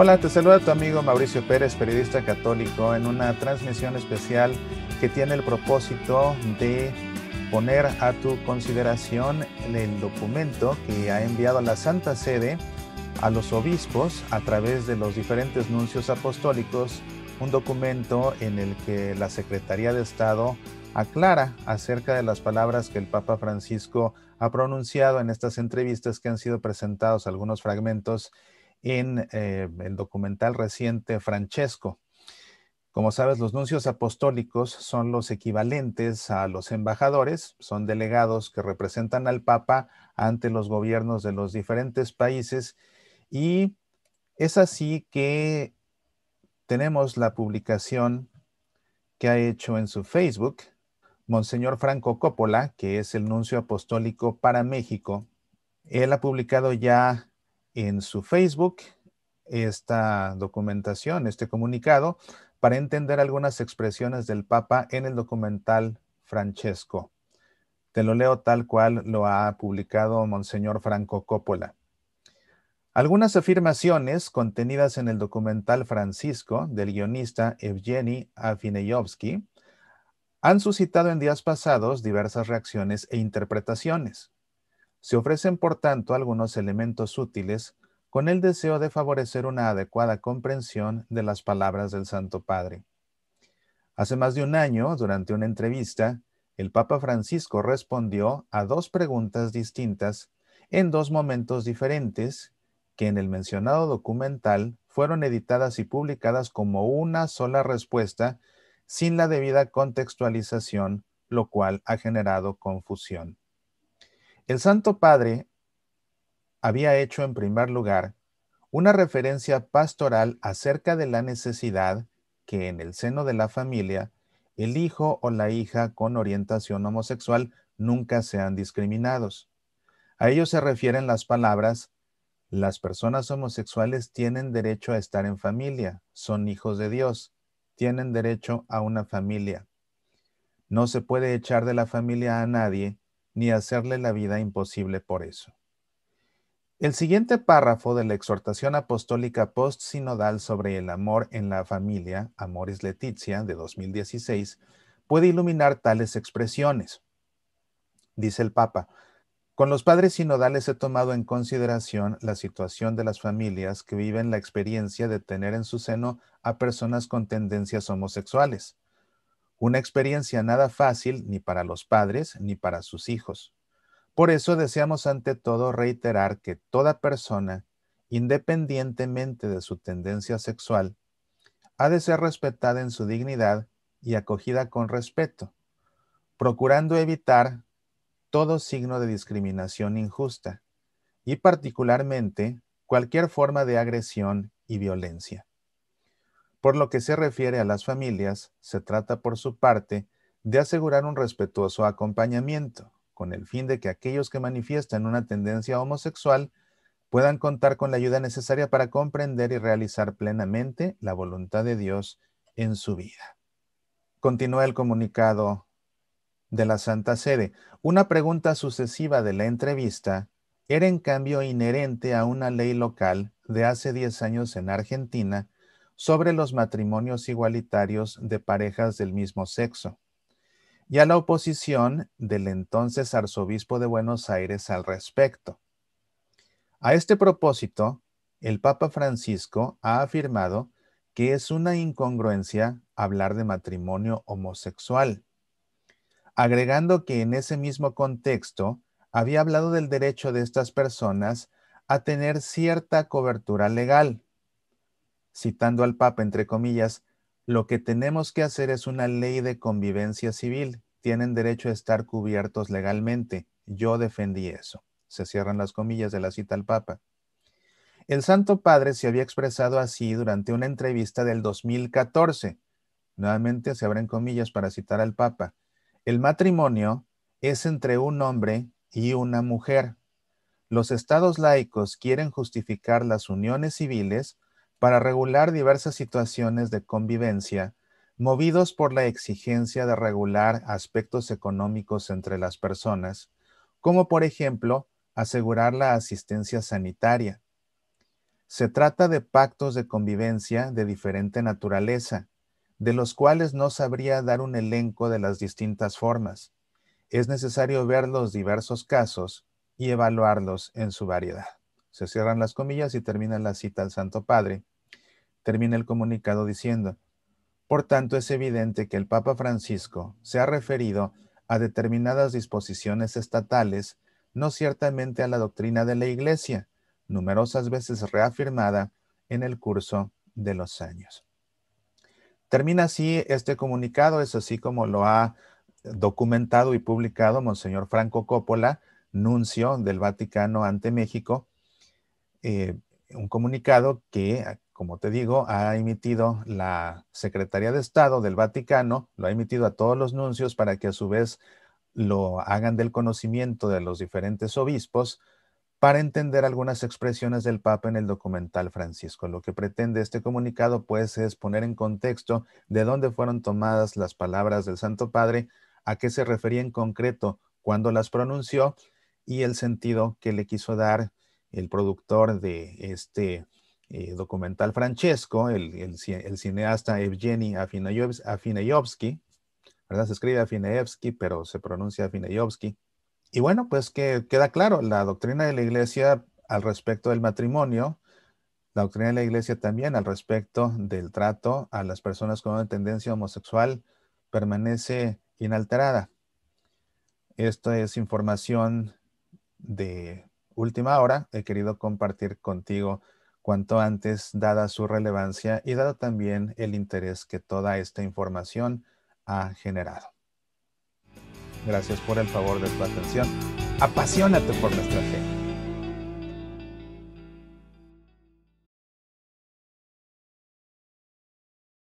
Hola, te saluda tu amigo Mauricio Pérez, periodista católico, en una transmisión especial que tiene el propósito de poner a tu consideración el documento que ha enviado la Santa Sede a los obispos a través de los diferentes nuncios apostólicos, un documento en el que la Secretaría de Estado aclara acerca de las palabras que el Papa Francisco ha pronunciado en estas entrevistas que han sido presentados algunos fragmentos en eh, el documental reciente Francesco. Como sabes, los nuncios apostólicos son los equivalentes a los embajadores, son delegados que representan al Papa ante los gobiernos de los diferentes países y es así que tenemos la publicación que ha hecho en su Facebook Monseñor Franco Coppola, que es el nuncio apostólico para México. Él ha publicado ya en su Facebook esta documentación, este comunicado, para entender algunas expresiones del Papa en el documental Francesco. Te lo leo tal cual lo ha publicado Monseñor Franco Coppola. Algunas afirmaciones contenidas en el documental Francisco del guionista Evgeny Afineyovsky han suscitado en días pasados diversas reacciones e interpretaciones. Se ofrecen, por tanto, algunos elementos útiles con el deseo de favorecer una adecuada comprensión de las palabras del Santo Padre. Hace más de un año, durante una entrevista, el Papa Francisco respondió a dos preguntas distintas en dos momentos diferentes que en el mencionado documental fueron editadas y publicadas como una sola respuesta sin la debida contextualización, lo cual ha generado confusión. El Santo Padre había hecho en primer lugar una referencia pastoral acerca de la necesidad que en el seno de la familia el hijo o la hija con orientación homosexual nunca sean discriminados. A ello se refieren las palabras, las personas homosexuales tienen derecho a estar en familia, son hijos de Dios, tienen derecho a una familia. No se puede echar de la familia a nadie ni hacerle la vida imposible por eso. El siguiente párrafo de la exhortación apostólica post-sinodal sobre el amor en la familia, Amoris Leticia, de 2016, puede iluminar tales expresiones. Dice el Papa, con los padres sinodales he tomado en consideración la situación de las familias que viven la experiencia de tener en su seno a personas con tendencias homosexuales. Una experiencia nada fácil ni para los padres ni para sus hijos. Por eso deseamos ante todo reiterar que toda persona, independientemente de su tendencia sexual, ha de ser respetada en su dignidad y acogida con respeto, procurando evitar todo signo de discriminación injusta y particularmente cualquier forma de agresión y violencia. Por lo que se refiere a las familias, se trata por su parte de asegurar un respetuoso acompañamiento, con el fin de que aquellos que manifiestan una tendencia homosexual puedan contar con la ayuda necesaria para comprender y realizar plenamente la voluntad de Dios en su vida. Continúa el comunicado de la Santa Sede. Una pregunta sucesiva de la entrevista era en cambio inherente a una ley local de hace 10 años en Argentina sobre los matrimonios igualitarios de parejas del mismo sexo y a la oposición del entonces arzobispo de Buenos Aires al respecto. A este propósito, el Papa Francisco ha afirmado que es una incongruencia hablar de matrimonio homosexual, agregando que en ese mismo contexto había hablado del derecho de estas personas a tener cierta cobertura legal, citando al Papa, entre comillas, lo que tenemos que hacer es una ley de convivencia civil. Tienen derecho a estar cubiertos legalmente. Yo defendí eso. Se cierran las comillas de la cita al Papa. El Santo Padre se había expresado así durante una entrevista del 2014. Nuevamente se abren comillas para citar al Papa. El matrimonio es entre un hombre y una mujer. Los estados laicos quieren justificar las uniones civiles para regular diversas situaciones de convivencia, movidos por la exigencia de regular aspectos económicos entre las personas, como por ejemplo asegurar la asistencia sanitaria. Se trata de pactos de convivencia de diferente naturaleza, de los cuales no sabría dar un elenco de las distintas formas. Es necesario ver los diversos casos y evaluarlos en su variedad. Se cierran las comillas y termina la cita al Santo Padre. Termina el comunicado diciendo, por tanto es evidente que el Papa Francisco se ha referido a determinadas disposiciones estatales, no ciertamente a la doctrina de la Iglesia, numerosas veces reafirmada en el curso de los años. Termina así este comunicado, es así como lo ha documentado y publicado Monseñor Franco Coppola, nuncio del Vaticano ante México, eh, un comunicado que, ah, como te digo, ha emitido la Secretaría de Estado del Vaticano, lo ha emitido a todos los nuncios para que a su vez lo hagan del conocimiento de los diferentes obispos para entender algunas expresiones del Papa en el documental Francisco. Lo que pretende este comunicado, pues, es poner en contexto de dónde fueron tomadas las palabras del Santo Padre, a qué se refería en concreto cuando las pronunció y el sentido que le quiso dar el productor de este eh, documental Francesco, el, el, cineasta Evgeny Afinayovsky, ¿verdad? Se escribe Afineyevsky, pero se pronuncia Afineyovsky. Y bueno, pues que queda claro, la doctrina de la iglesia al respecto del matrimonio, la doctrina de la iglesia también al respecto del trato a las personas con una tendencia homosexual permanece inalterada. Esto es información de última hora, he querido compartir contigo cuanto antes, dada su relevancia y dado también el interés que toda esta información ha generado. Gracias por el favor de tu atención. Apasionate por nuestra fe.